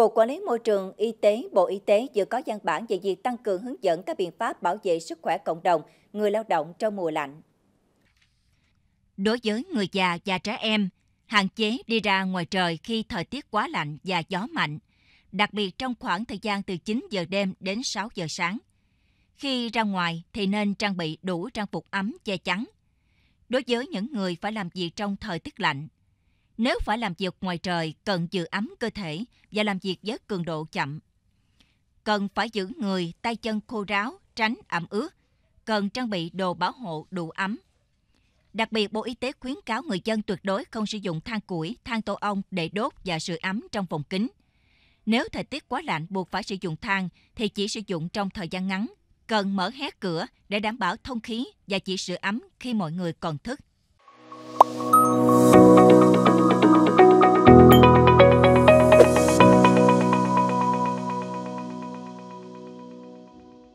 Cục Quản lý Môi trường Y tế Bộ Y tế vừa có văn bản về việc tăng cường hướng dẫn các biện pháp bảo vệ sức khỏe cộng đồng, người lao động trong mùa lạnh. Đối với người già và trẻ em, hạn chế đi ra ngoài trời khi thời tiết quá lạnh và gió mạnh, đặc biệt trong khoảng thời gian từ 9 giờ đêm đến 6 giờ sáng. Khi ra ngoài thì nên trang bị đủ trang phục ấm che chắn. Đối với những người phải làm việc trong thời tiết lạnh, nếu phải làm việc ngoài trời cần giữ ấm cơ thể và làm việc với cường độ chậm. Cần phải giữ người tay chân khô ráo, tránh ẩm ướt, cần trang bị đồ bảo hộ đủ ấm. Đặc biệt, Bộ Y tế khuyến cáo người dân tuyệt đối không sử dụng than củi, than tổ ong để đốt và sửa ấm trong phòng kính. Nếu thời tiết quá lạnh buộc phải sử dụng than thì chỉ sử dụng trong thời gian ngắn, cần mở hé cửa để đảm bảo thông khí và chỉ sửa ấm khi mọi người còn thức.